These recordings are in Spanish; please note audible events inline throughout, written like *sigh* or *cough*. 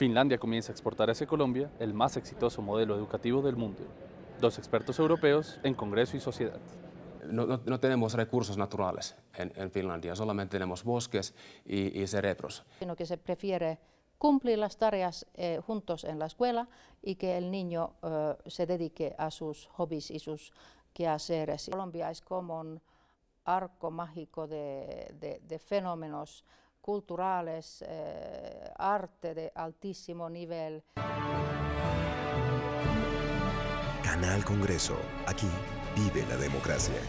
Finlandia comienza a exportar hacia Colombia el más exitoso modelo educativo del mundo. Dos expertos europeos en Congreso y Sociedad. No, tenemos recursos naturales en, Finlandia, solamente tenemos bosques y, cerebros. Sino que se prefiere cumplir las tareas eh, juntos en la escuela y que el niño eh, se dedique a sus hobbies y sus quehaceres. Colombia es como un arco mágico de fenómenos culturales, eh, arte de altísimo nivel. Canal Congreso, aquí vive la democracia.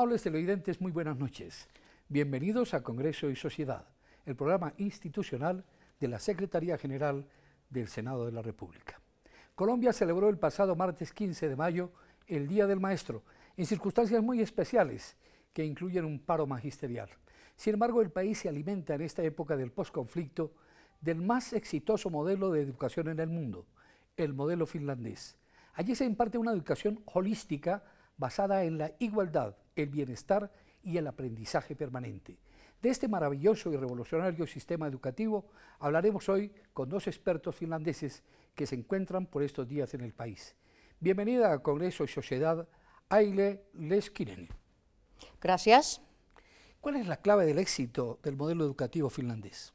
Amables televidentes, muy buenas noches. Bienvenidos a Congreso y Sociedad, el programa institucional de la Secretaría General del Senado de la República. Colombia celebró el pasado martes 15 de mayo el Día del Maestro, en circunstancias muy especiales que incluyen un paro magisterial. Sin embargo, el país se alimenta en esta época del posconflicto del más exitoso modelo de educación en el mundo, el modelo finlandés. Allí se imparte una educación holística basada en la igualdad el bienestar y el aprendizaje permanente. De este maravilloso y revolucionario sistema educativo hablaremos hoy con dos expertos finlandeses que se encuentran por estos días en el país. Bienvenida a Congreso y Sociedad, Aile Leskinen. Gracias. ¿Cuál es la clave del éxito del modelo educativo finlandés?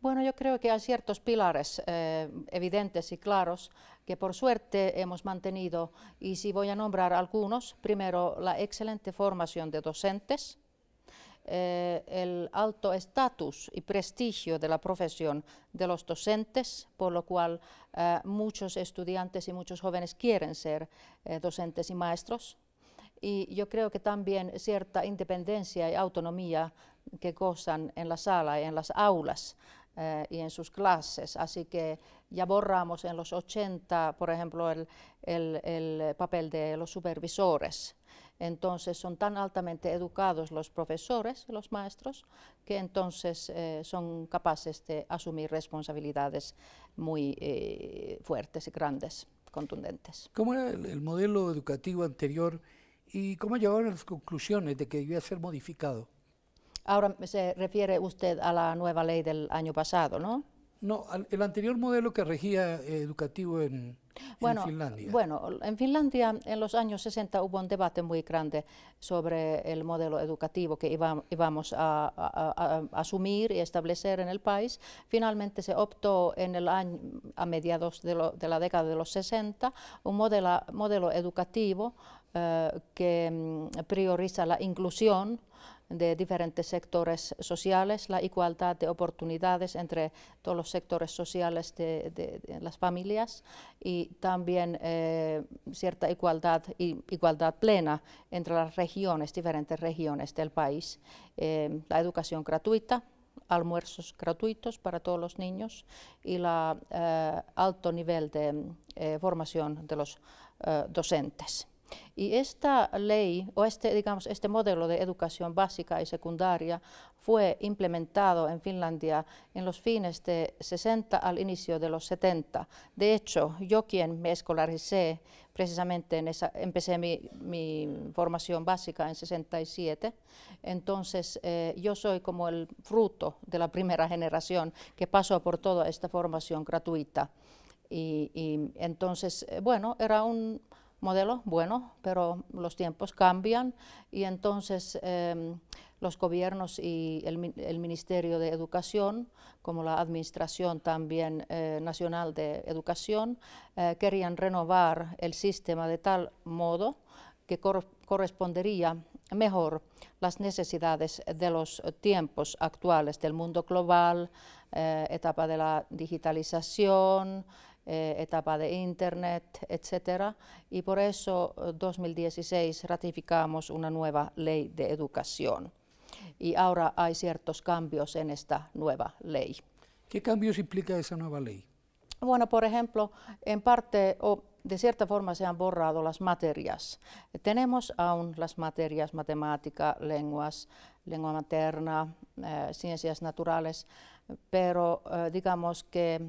Bueno, yo creo que hay ciertos pilares eh, evidentes y claros que por suerte hemos mantenido y si voy a nombrar algunos, primero la excelente formación de docentes, eh, el alto estatus y prestigio de la profesión de los docentes, por lo cual eh, muchos estudiantes y muchos jóvenes quieren ser docentes y maestros. Y yo creo que también cierta independencia y autonomía que gozan en la sala y en las aulas eh, y en sus clases. Así que ya borramos en los 80, por ejemplo, el, el, papel de los supervisores. Entonces son tan altamente educados los profesores, los maestros, que entonces eh, son capaces de asumir responsabilidades muy eh, fuertes y grandes, contundentes. ¿Cómo era el, el modelo educativo anterior y cómo llegaron a las conclusiones de que debía ser modificado? Ahora se refiere usted a la nueva ley del año pasado, ¿no? No, el anterior modelo que regía eh, educativo en, Finlandia. Bueno, en Finlandia en los años 60 hubo un debate muy grande sobre el modelo educativo que íbamos a, asumir y establecer en el país. Finalmente se optó en el año, a mediados de, la década de los 60 un modelo, educativo eh, que mm, prioriza la inclusión de diferentes sectores sociales, la igualdad de oportunidades entre todos los sectores sociales de, las familias y también eh, cierta igualdad, y igualdad plena entre las regiones, diferentes regiones del país. Eh, la educación gratuita, almuerzos gratuitos para todos los niños y el eh, alto nivel de formación de los docentes. Y esta ley, o este, digamos, este modelo de educación básica y secundaria fue implementado en Finlandia en los fines de 60 al inicio de los 70. De hecho, yo quien me escolaricé, precisamente en esa, empecé mi, formación básica en 67, entonces eh, yo soy como el fruto de la primera generación que pasó por toda esta formación gratuita. y entonces, eh, bueno, era un Modelo bueno, pero los tiempos cambian y entonces em, los gobiernos y el, Ministerio de Educación, como la Administración también eh, Nacional de Educación, eh, querían renovar el sistema de tal modo que correspondería mejor las necesidades de los tiempos actuales del mundo global, eh, etapa de la digitalización, eh, etapa de Internet, etcétera. Y por eso en eh, 2016 ratificamos una nueva ley de educación. Y ahora hay ciertos cambios en esta nueva ley. ¿Qué cambios implica esa nueva ley? Bueno, por ejemplo, en parte, o de cierta forma se han borrado las materias. Tenemos aún las materias matemática, lenguas, lengua materna, eh, ciencias naturales, pero digamos que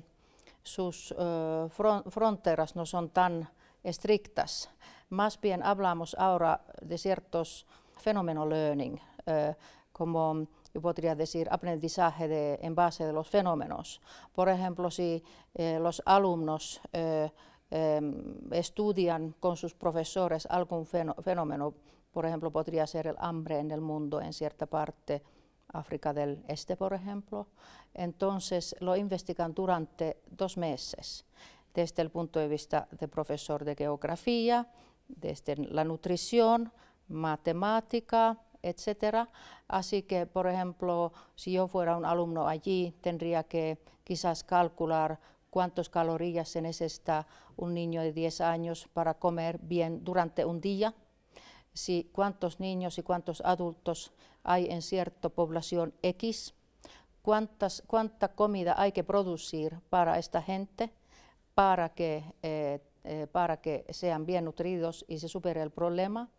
sus eh, fronteras no son tan estrictas. Más bien hablamos ahora de ciertos fenómenos learning, eh, como yo podría decir aprendizaje en base de los fenómenos. Por ejemplo, si eh, los alumnos em, estudian con sus profesores algún fenómeno, por ejemplo, podría ser el hambre en el mundo en cierta parte, África del Este, por ejemplo. Entonces lo investigan durante dos meses, desde el punto de vista de profesor de geografía, desde la nutrición, matemática, etcétera. Así que, por ejemplo, si yo fuera un alumno allí, tendría que quizás calcular cuántas calorías se necesita un niño de 10 años para comer bien durante un día, si cuántos niños y cuántos adultos hay en cierta población X, cuánta comida hay que producir para esta gente para que, eh, eh, para que sean bien nutridos y se supere el problema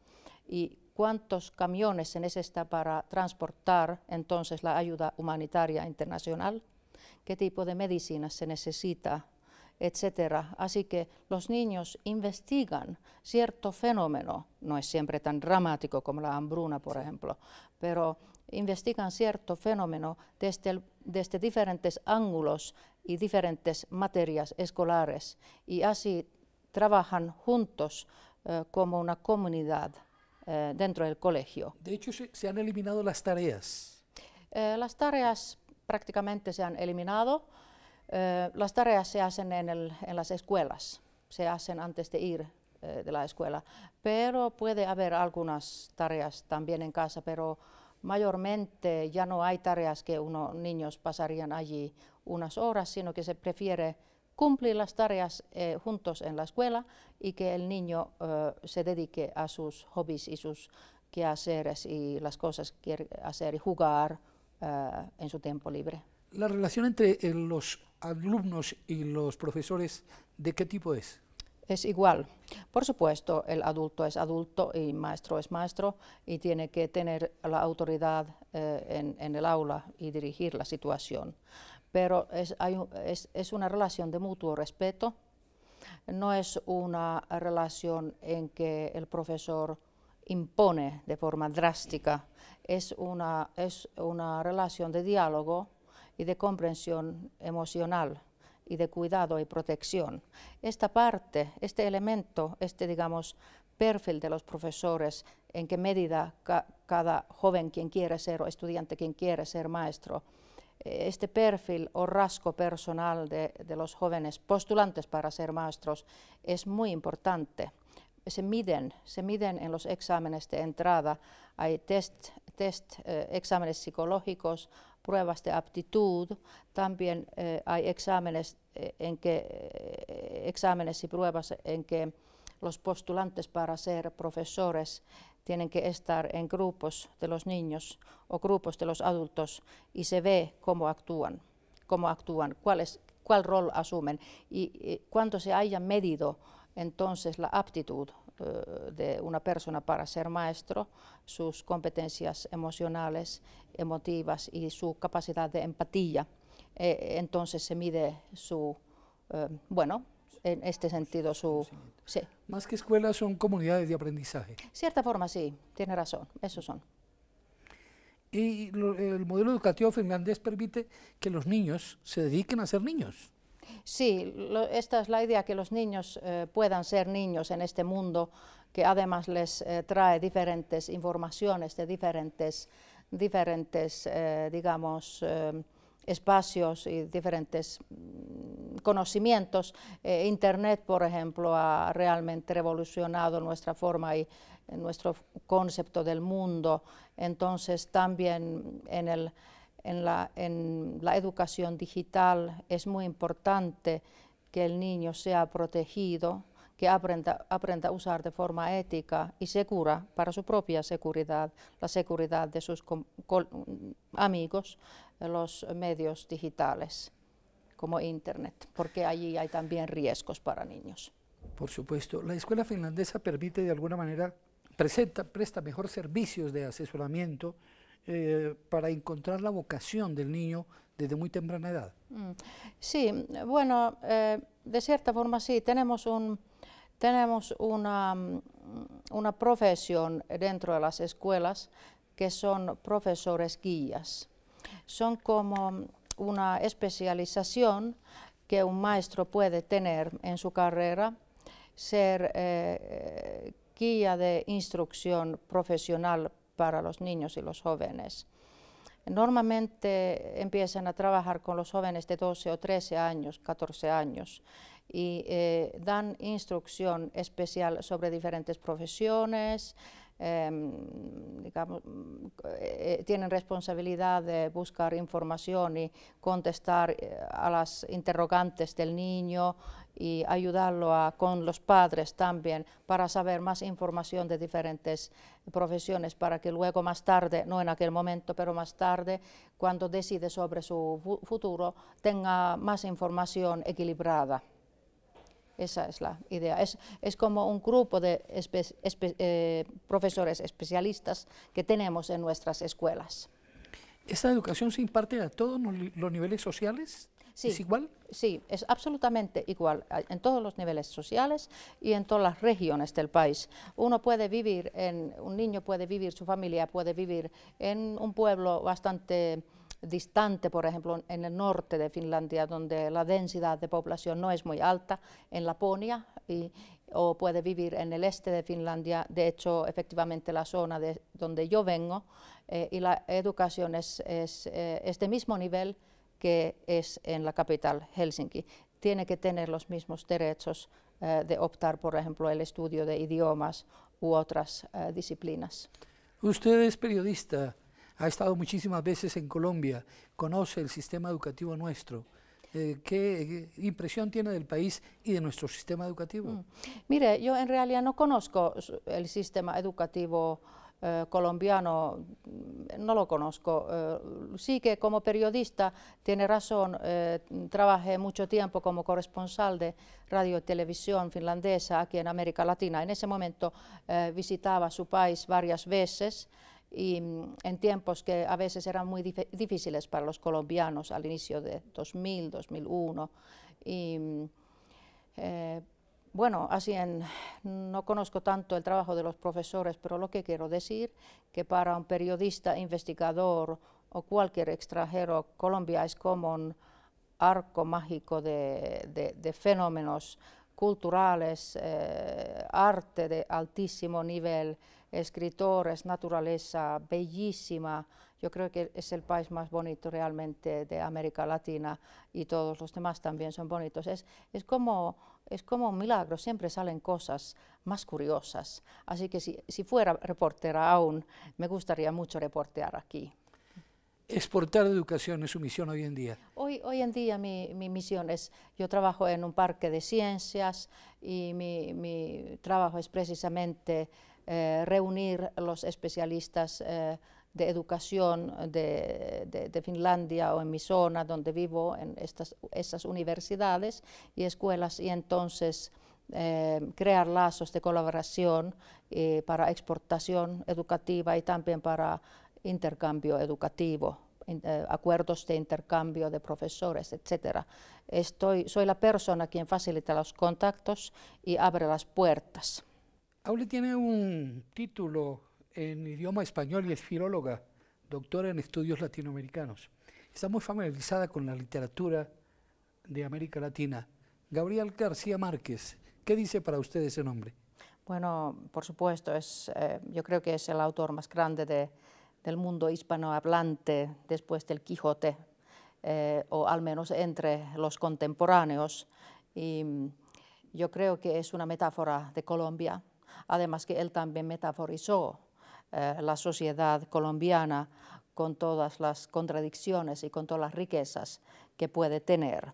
y cuántos camiones se necesita para transportar entonces la ayuda humanitaria internacional, qué tipo de medicinas se necesita etcétera. Así que los niños investigan cierto fenómeno, no es siempre tan dramático como la hambruna, por ejemplo, pero investigan cierto fenómeno desde, diferentes ángulos y diferentes materias escolares y así trabajan juntos eh, como una comunidad eh, dentro del colegio. De hecho, se, han eliminado las tareas. Eh, las tareas prácticamente se han eliminado eh, las tareas se hacen en, las escuelas, se hacen antes de ir eh, de la escuela, pero puede haber algunas tareas también en casa, pero mayormente ya no hay tareas que unos niños pasarían allí unas horas, sino que se prefiere cumplir las tareas eh, juntos en la escuela y que el niño se dedique a sus hobbies y sus quehaceres y las cosas que quiere hacer y jugar en su tiempo libre la relación entre eh, los alumnos y los profesores, ¿de qué tipo es? Es igual. Por supuesto, el adulto es adulto y maestro es maestro y tiene que tener la autoridad eh, en, el aula y dirigir la situación. Pero es, una relación de mutuo respeto, no es una relación en que el profesor impone de forma drástica, es una relación de diálogo y de comprensión emocional y de cuidado y protección. Esta parte, este elemento, este, digamos, perfil de los profesores, en qué medida cada joven quien quiere ser o estudiante quien quiere ser maestro, eh, este perfil o rasgo personal de, los jóvenes postulantes para ser maestros es muy importante. Se miden, se miden en los exámenes de entrada, hay test, test eh, exámenes psicológicos, pruebas de aptitud, también eh, hay exámenes, eh, en que, eh, exámenes y pruebas en que los postulantes para ser profesores tienen que estar en grupos de los niños o grupos de los adultos y se ve cómo actúan, cómo actúan, cuál, rol asumen y, y cuánto se haya medido entonces la aptitud eh, de una persona para ser maestro, sus competencias emocionales, emotivas y su capacidad de empatía. Eh, entonces se mide su, eh, bueno, en este sentido su... Más que escuelas son comunidades de aprendizaje. Cierta forma, sí, tiene razón, eso son. Y el modelo educativo finlandés permite que los niños se dediquen a ser niños. Sí, esta es la idea, que los niños eh, puedan ser niños en este mundo, que además les eh, trae diferentes informaciones de diferentes, diferentes eh, digamos, espacios y diferentes mm, conocimientos. Internet, por ejemplo, ha realmente revolucionado nuestra forma y nuestro concepto del mundo. Entonces, también en el en la, educación digital es muy importante que el niño sea protegido, que aprenda, aprenda, a usar de forma ética y segura para su propia seguridad, la seguridad de sus amigos, los medios digitales como Internet, porque allí hay también riesgos para niños. Por supuesto, la escuela finlandesa permite de alguna manera, presta mejor servicios de asesoramiento eh, para encontrar la vocación del niño desde muy temprana edad. Mm. Sí, bueno, eh, de cierta forma sí, tenemos, un, tenemos una, mm, una profesión dentro de las escuelas que son profesores guías. Son como una especialización que un maestro puede tener en su carrera, ser eh, guía de instrucción profesional para los niños y los jóvenes. Normalmente empiezan a trabajar con los jóvenes de 12 o 13 años, 14 años, y eh, dan instrucción especial sobre diferentes profesiones, Em, eh, eh, tienen responsabilidad de buscar información y contestar eh, a las interrogantes del niño y ayudarlo con los padres también para saber más información de diferentes profesiones para que luego más tarde, no en aquel momento, pero más tarde, cuando decide sobre su futuro, tenga más información equilibrada. Esa es la idea. Es, es como un grupo de eh, profesores especialistas que tenemos en nuestras escuelas. ¿Esta educación se imparte a todos los niveles sociales? ¿Es igual? Sí, es absolutamente igual en todos los niveles sociales y en todas las regiones del país. Uno puede vivir, en, un niño puede vivir, su familia puede vivir en un pueblo bastante distante, por ejemplo, en el norte de Finlandia, donde la densidad de población no es muy alta, en Laponia, o puede vivir en el este de Finlandia, de hecho, efectivamente, la zona de donde yo vengo, eh, y la educación es, es este mismo nivel que es en la capital, Helsinki. Tiene que tener los mismos derechos eh, de optar, por ejemplo, el estudio de idiomas u otras disciplinas. Usted es periodista ha estado muchísimas veces en Colombia, conoce el sistema educativo nuestro. Eh, ¿Qué impresión tiene del país y de nuestro sistema educativo? Mm. Mire, yo en realidad no conozco el sistema educativo eh, colombiano, mm, no lo conozco. Eh, sí que como periodista tiene razón, trabajé mucho tiempo como corresponsal de radio y televisión finlandesa aquí en América Latina. En ese momento visitaba su país varias veces y mm, en tiempos que a veces eran muy difíciles para los colombianos al inicio de 2000, 2001. Y, mm, eh, bueno, así en, no conozco tanto el trabajo de los profesores, pero lo que quiero decir que para un periodista, investigador o cualquier extranjero, Colombia es como un arco mágico de, de, fenómenos culturales, eh, arte de altísimo nivel, escritores, naturaleza bellísima. Yo creo que es el país más bonito realmente de América Latina y todos los demás también son bonitos. Es, es, como, es como un milagro, siempre salen cosas más curiosas. Así que si, fuera reportera aún, me gustaría mucho reportear aquí. Exportar educación es su misión hoy en día. Hoy, hoy en día mi, misión es, yo trabajo en un parque de ciencias y mi, mi trabajo es precisamente eh, reunir los especialistas eh, de educación de, Finlandia o en mi zona donde vivo, en estas, esas universidades y escuelas, y entonces eh, crear lazos de colaboración para exportación educativa y también para intercambio educativo acuerdos de intercambio de profesores, etcétera. soy la persona quien facilita los contactos y abre las puertas. Aule tiene un título en idioma español y es filóloga, doctora en estudios latinoamericanos. Está muy familiarizada con la literatura de América Latina. Gabriel García Márquez, ¿qué dice para usted ese nombre? Bueno, por supuesto, eh, yo creo que es el autor más grande del mundo hispanohablante después del Quijote, eh, o al menos entre los contemporáneos. Y mm, yo creo que es una metáfora de Colombia Además que él también metaforizó eh, la sociedad colombiana con todas las contradicciones y con todas las riquezas que puede tener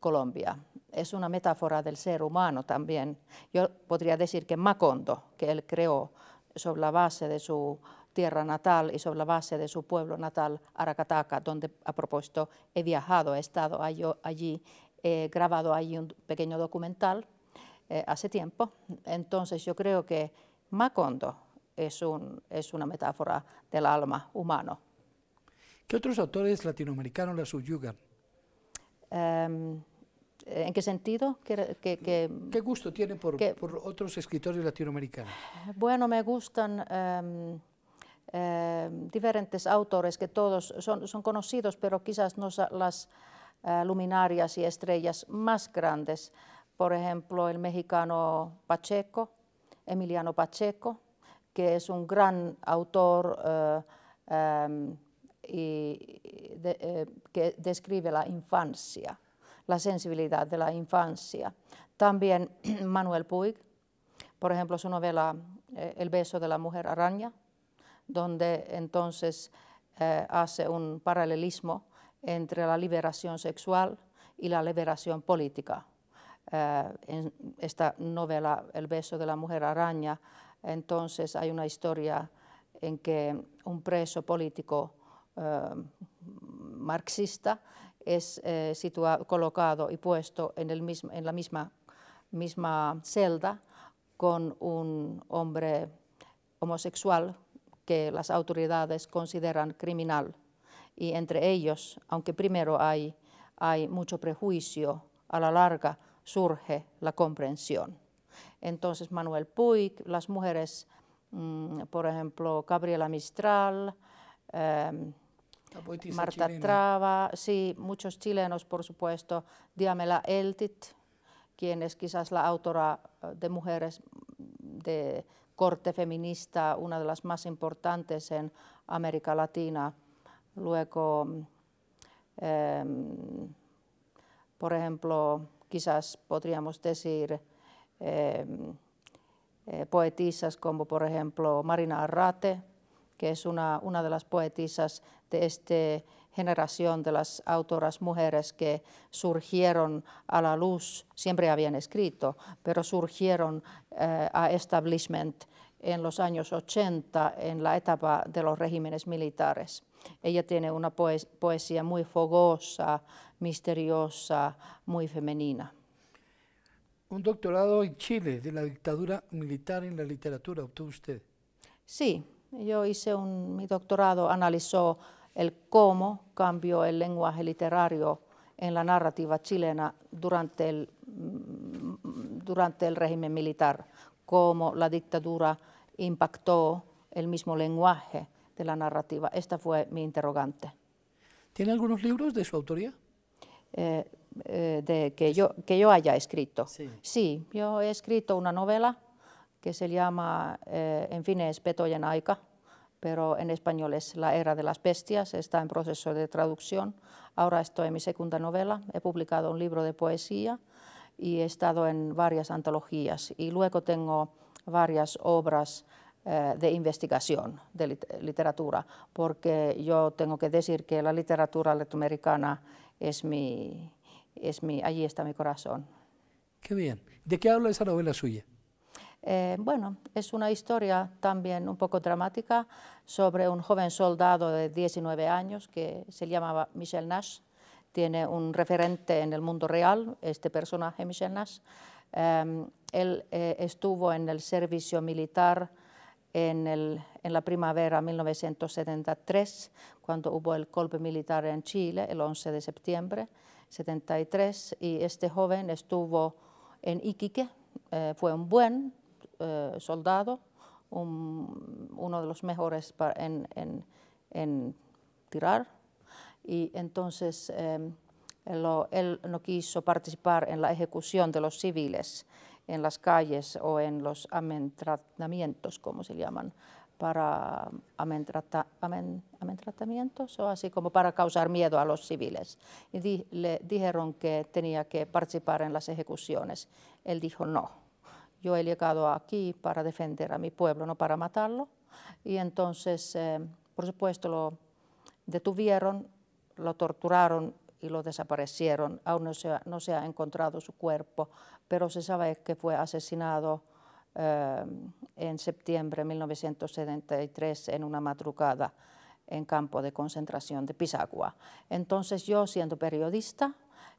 Colombia. Es una metáfora del ser humano también. Yo podría decir que Macondo, que él creó sobre la base de su tierra natal y sobre la base de su pueblo natal, Aracataca, donde a propósito he viajado, he estado allí, he grabado allí un pequeño documental eh, hace tiempo. Entonces yo creo que Macondo es, una metáfora del alma humano. ¿Qué otros autores latinoamericanos la subyugan? Em, ¿En qué sentido? ¿Qué, qué, gusto tiene por, otros escritores latinoamericanos? Bueno, me gustan em, em, diferentes autores que todos son, conocidos, pero quizás no las eh, luminarias y estrellas más grandes por ejemplo, el mexicano Pacheco, Emiliano Pacheco, que es un gran autor eh, em, eh, que describe la infancia, la sensibilidad de la infancia. También *clears throat* Manuel Puig, por ejemplo, su novela eh, El beso de la mujer araña, donde entonces hace un paralelismo entre la liberación sexual y la liberación política eh, en esta novela El beso de la mujer araña, entonces hay una historia en que un preso político eh, marxista es eh, colocado y puesto en, la misma, celda con un hombre homosexual que las autoridades consideran criminal. Y entre ellos, aunque primero hay mucho prejuicio, a la larga surge la comprensión. Entonces Manuel Puig, las mujeres, mm, por ejemplo, Gabriela Mistral, em, Marta Trava, sí, muchos chilenos, por supuesto, Diamela Eltit, quien es quizás la autora eh, de mujeres mm, de corte feminista, una de las más importantes en América Latina. Luego, mm, em, por ejemplo, quizás podríamos decir, eh, eh, poetisas como por ejemplo Marina Arrate, que es una, de las poetisas de esta generación de las autoras mujeres que surgieron a la luz, siempre habían escrito, pero surgieron eh, a establishment en los años 80 en la etapa de los regímenes militares. Ella tiene una poesía muy fogosa, misteriosa, muy femenina. Un doctorado en Chile de la dictadura militar en la literatura obtuvo usted. Sí, yo hice un, mi doctorado, analizó el cómo cambió el lenguaje literario en la narrativa chilena durante el, mm, durante el régimen militar, cómo la dictadura impactó el mismo lenguaje de la narrativa. Esta fue mi interrogante. ¿Tiene algunos libros de su autoría? Eh, eh, que yo, que yo haya escrito. Sí. yo he escrito una novela que se llama, eh, en fin, es peto aika, pero en español es La era de las bestias, está en proceso de traducción. Ahora estoy en mi segunda novela, he publicado un libro de poesía y he estado en varias antologías. Y luego tengo varias obras eh, de investigación de literatura, porque yo tengo que decir que la literatura latinoamericana es mi, es mi, allí está mi corazón. Qué bien. ¿De qué habla esa novela suya? Eh, bueno, es una historia también un poco dramática sobre un joven soldado de 19 años que se llamaba Michel Nash. Tiene un referente en el mundo real, este personaje Michel Nash. Em, él eh, estuvo en el servicio militar en, la primavera 1973, cuando hubo el golpe militar en Chile, el 11 de septiembre 73, y este joven estuvo en Iquique, eh, fue un buen eh, soldado, uno de los mejores en, tirar, y entonces eh, él no quiso participar en la ejecución de los civiles en las calles o en los amentratamientos, como se llaman, para amentrata, o así como para causar miedo a los civiles. Y le dijeron que tenía que participar en las ejecuciones. Él dijo no, yo he llegado aquí para defender a mi pueblo, no para matarlo. Y entonces, eh, por supuesto, lo detuvieron, lo torturaron y lo desaparecieron. Aún no se, ha, no se ha encontrado su cuerpo, pero se sabe que fue asesinado eh, en septiembre de 1973 en una madrugada en campo de concentración de Pisagua. Entonces yo, siendo periodista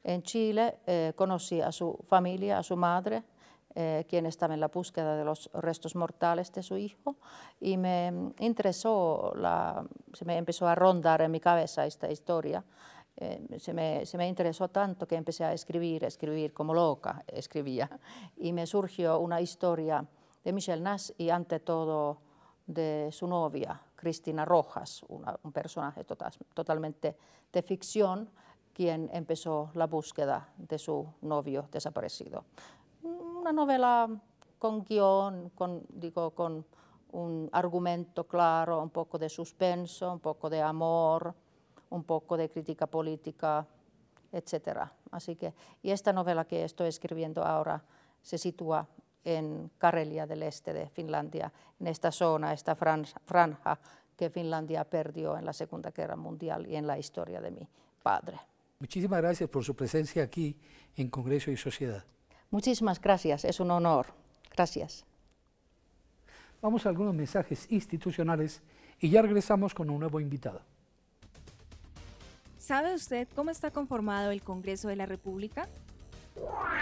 en Chile, eh, conocí a su familia, a su madre, eh, quien estaba en la búsqueda de los restos mortales de su hijo, y me interesó, la, se me empezó a rondar en mi cabeza esta historia eh, se, me, interesó tanto que empecé a escribir, escribir como loca, escribía. Y me surgió una historia de Michel Nas y ante todo de su novia, Cristina Rojas, un personaje totalmente de ficción, quien empezó la búsqueda de su novio desaparecido. Una novela con guión, con, digo, con un argumento claro, un poco de suspenso, un poco de amor, un poco de crítica política, etc. Así que, y esta novela que estoy escribiendo ahora se sitúa en Karelia del este de Finlandia, en esta zona, esta franja que Finlandia perdió en la Segunda Guerra Mundial y en la historia de mi padre. Muchísimas gracias por su presencia aquí en Congreso y Sociedad. Muchísimas gracias, es un honor. Gracias. Vamos a algunos mensajes institucionales y ya regresamos con un nuevo invitado. ¿Sabe usted cómo está conformado el Congreso de la República?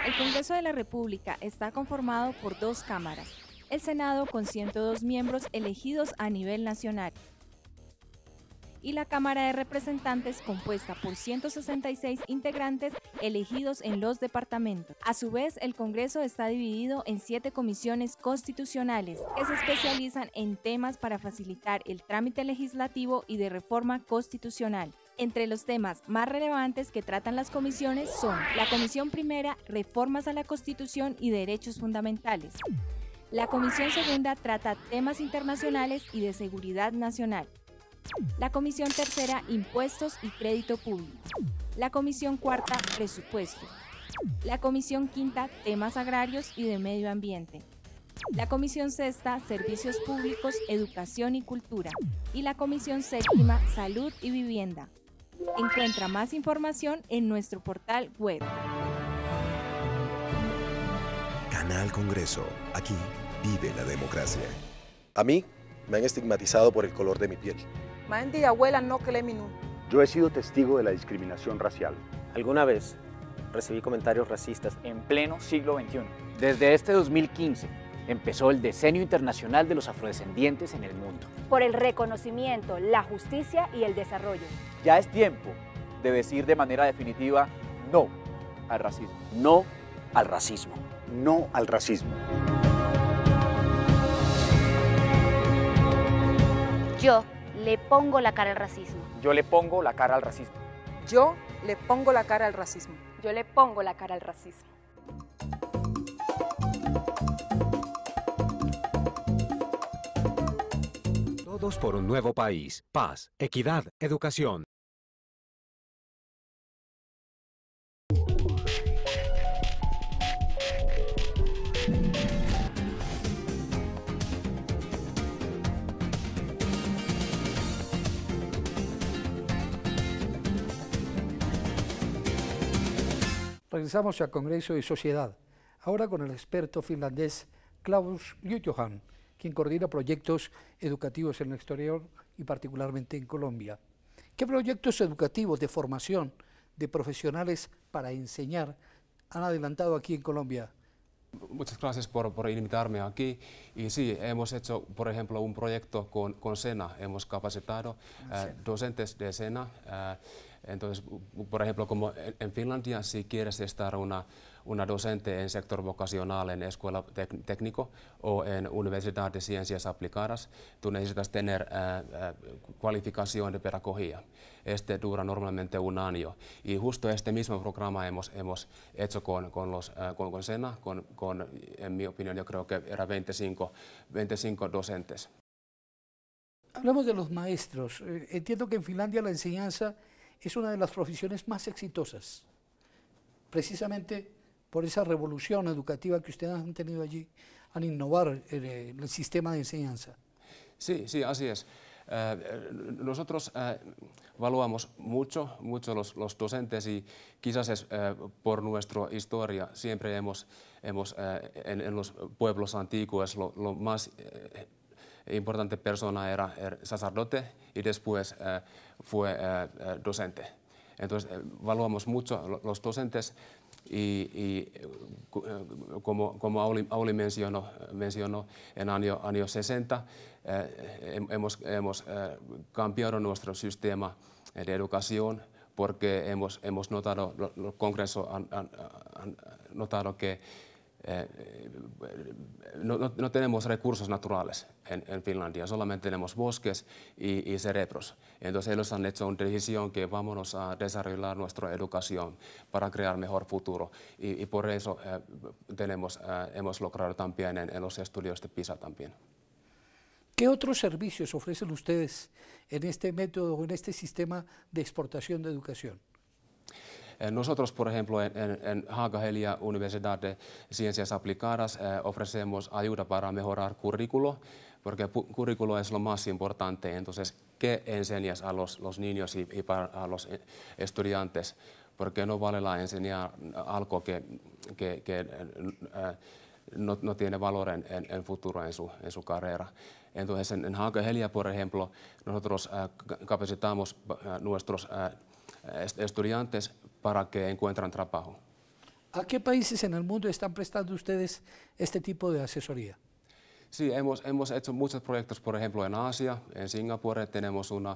El Congreso de la República está conformado por dos cámaras, el Senado con 102 miembros elegidos a nivel nacional y la Cámara de Representantes compuesta por 166 integrantes elegidos en los departamentos. A su vez, el Congreso está dividido en siete comisiones constitucionales que se especializan en temas para facilitar el trámite legislativo y de reforma constitucional. Entre los temas más relevantes que tratan las comisiones son la Comisión Primera, Reformas a la Constitución y Derechos Fundamentales. La Comisión Segunda trata temas internacionales y de seguridad nacional. La Comisión Tercera, Impuestos y Crédito Público. La Comisión Cuarta, Presupuesto. La Comisión Quinta, Temas Agrarios y de Medio Ambiente. La Comisión Sexta, Servicios Públicos, Educación y Cultura. Y la Comisión Séptima, Salud y Vivienda. Encuentra más información en nuestro portal web. Canal Congreso. Aquí vive la democracia. A mí me han estigmatizado por el color de mi piel. Mandi abuela no minú. Yo he sido testigo de la discriminación racial. Alguna vez recibí comentarios racistas en pleno siglo XXI. Desde este 2015 empezó el Decenio Internacional de los Afrodescendientes en el mundo. Por el reconocimiento, la justicia y el desarrollo. Ya es tiempo de decir de manera definitiva no al racismo. No al racismo. No al racismo. Yo le pongo la cara al racismo. Yo le pongo la cara al racismo. Yo le pongo la cara al racismo. Yo le pongo la cara al racismo. por un nuevo país, paz, equidad, educación. Regresamos al Congreso y Sociedad, ahora con el experto finlandés Klaus Jutjohan quien coordina proyectos educativos en el exterior y particularmente en Colombia. ¿Qué proyectos educativos de formación de profesionales para enseñar han adelantado aquí en Colombia? Muchas gracias por, invitarme aquí. Y sí, hemos hecho, por ejemplo, un proyecto con, con SENA. Hemos capacitado ah, eh, docentes de SENA. Eh, entonces, por ejemplo, como en, en Finlandia, si quieres estar una una docente en sector vocacional en escuela técnico o en Universidad de Ciencias Aplicadas, tú necesitas tener eh, eh, cualificación de pedagogía. Este dura normalmente un año. Y justo este mismo programa hemos, hecho con, los, eh, Sena, con, en mi opinión, yo creo que era 25 docentes. Hablamos de los maestros. Entiendo que en Finlandia la enseñanza es una de las profesiones más exitosas, precisamente por esa revolución educativa que ustedes han tenido allí al innovar eh, el, sistema de enseñanza. Sí, sí, así es. Eh, nosotros eh, valuamos mucho, mucho los, docentes y quizás es, eh, por nuestra historia siempre hemos, hemos en, los pueblos antiguos lo, más importante persona era el sacerdote y después fue docente. Entonces, valuamos mucho los docentes Y, y, eh, como, como Auli, Auli mencionó, mencionó en año, año 60, eh, hemos, hemos eh, cambiado nuestro sistema de educación porque hemos, hemos notado, el Congreso ha notado que Eh, eh, no, tenemos recursos naturales en, Finlandia, solamente tenemos bosques y, cerebros. Entonces ellos han hecho una decisión que vámonos a desarrollar nuestra educación para crear mejor futuro. Y, por eso eh, hemos logrado también en, los estudios de PISA también. ¿Qué otros servicios ofrecen ustedes en este método, en este sistema de exportación de educación? Eh, nosotros, por ejemplo, en, en Haga-Helia Universidad de Ciencias Aplicadas eh, ofrecemos ayuda para mejorar currículo, porque currículo es lo más importante. Entonces, ¿qué enseñas a los, los niños y, y para, a los eh, estudiantes? Porque no vale la enseñar algo que, que, que no, no, tiene valor en, en, en futuro en su, en su carrera. Entonces, en, en Haga-Helia, por ejemplo, nosotros eh, capacitamos nuestros eh, estudiantes para que encuentren trabajo. ¿A qué países en el mundo están prestando ustedes este tipo de asesoría? Sí, hemos, hecho muchos proyectos, por ejemplo, en Asia, en Singapur, tenemos un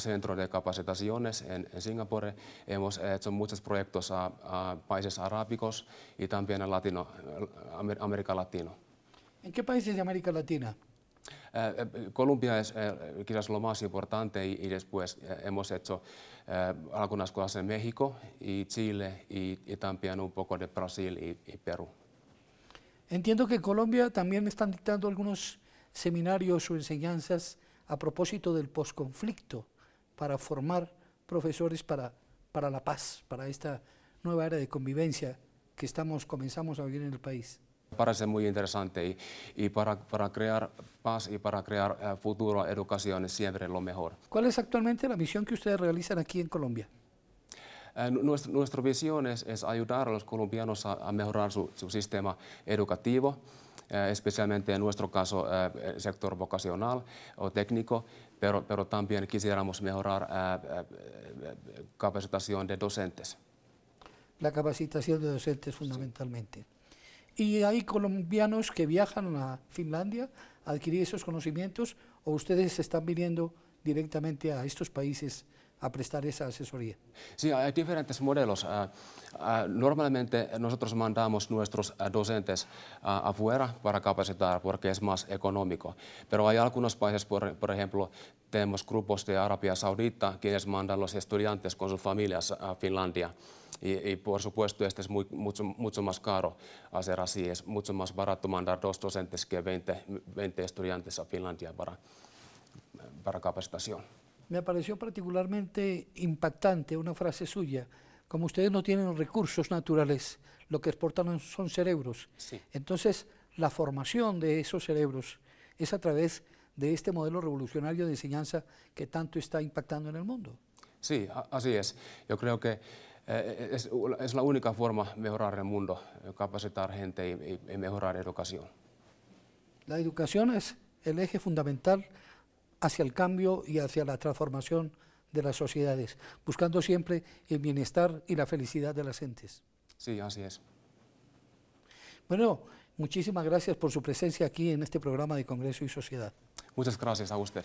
centro de capacitaciones en, Singapur, hemos hecho muchos proyectos a, países arábicos y también en América Latina. ¿En qué países de América Latina? Eh, eh, Colombia es eh, quizás lo más importante y, después hemos hecho algunas cosas en México y Chile y, también un poco de Brasil y, Perú. Entiendo que en Colombia también están dictando algunos seminarios o enseñanzas a propósito del posconflicto para formar profesores para, para la paz, para esta nueva era de convivencia que estamos, comenzamos a vivir en el país parece muy interesante y, para, crear paz y para crear eh, futuro, educación siempre lo mejor. ¿Cuál es actualmente la misión que ustedes realizan aquí en Colombia? Eh, nuestra, visión es, ayudar a los colombianos a, mejorar su, sistema educativo, eh, especialmente en nuestro caso el sector vocacional o técnico, pero, también quisiéramos mejorar capacitación de docentes. La capacitación de docentes fundamentalmente y hay colombianos que viajan a Finlandia a adquirir esos conocimientos o ustedes están viniendo directamente a estos países a prestar esa asesoría. Sí, hay diferentes modelos. Ah, ah, normalmente nosotros mandamos nuestros ah, docentes afuera para capacitar porque es más económico. Pero hay algunos países, por, ejemplo, tenemos grupos de Arabia Saudita quienes mandan los estudiantes con sus familias a Finlandia. Y, por supuesto este es mucho, más caro hacer así, es mucho más barato mandar dos docentes que 20, estudiantes a Finlandia para, para capacitación me pareció particularmente impactante una frase suya. Como ustedes no tienen recursos naturales, lo que exportan son cerebros. Entonces, la formación de esos cerebros es a través de este modelo revolucionario de enseñanza que tanto está impactando en el mundo. Sí, así es. Yo creo que eh, es, la única forma de mejorar el mundo, capacitar gente y, y mejorar la educación. La educación es el eje fundamental hacia el cambio y hacia la transformación de las sociedades, buscando siempre el bienestar y la felicidad de las gentes. Sí, así es. Bueno, muchísimas gracias por su presencia aquí en este programa de Congreso y Sociedad. Muchas gracias a usted.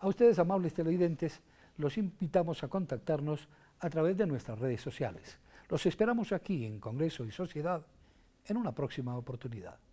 A ustedes, amables televidentes, los invitamos a contactarnos a través de nuestras redes sociales. Los esperamos aquí en Congreso y Sociedad en una próxima oportunidad.